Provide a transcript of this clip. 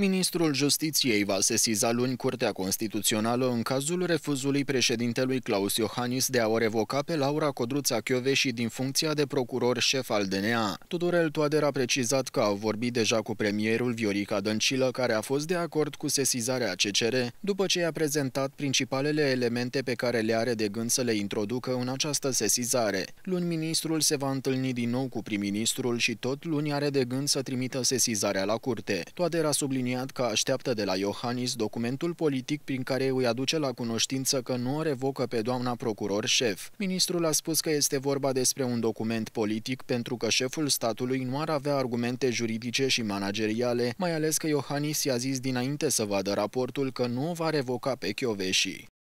Ministrul Justiției va sesiza luni Curtea Constituțională în cazul refuzului președintelui Claus Iohannis de a o revoca pe Laura Codruța și din funcția de procuror șef al DNA. Tudorel Toader a precizat că a vorbit deja cu premierul Viorica Dăncilă, care a fost de acord cu sesizarea CCR, după ce i-a prezentat principalele elemente pe care le are de gând să le introducă în această sesizare. Luni ministrul se va întâlni din nou cu prim-ministrul și tot luni are de gând să trimită sesizarea la curte. Toader a subliniat subliniat că așteaptă de la Iohannis documentul politic prin care îi aduce la cunoștință că nu o revocă pe doamna procuror șef. Ministrul a spus că este vorba despre un document politic pentru că șeful statului nu ar avea argumente juridice și manageriale, mai ales că Iohannis i-a zis dinainte să vadă raportul că nu o va revoca pe Chioveșii.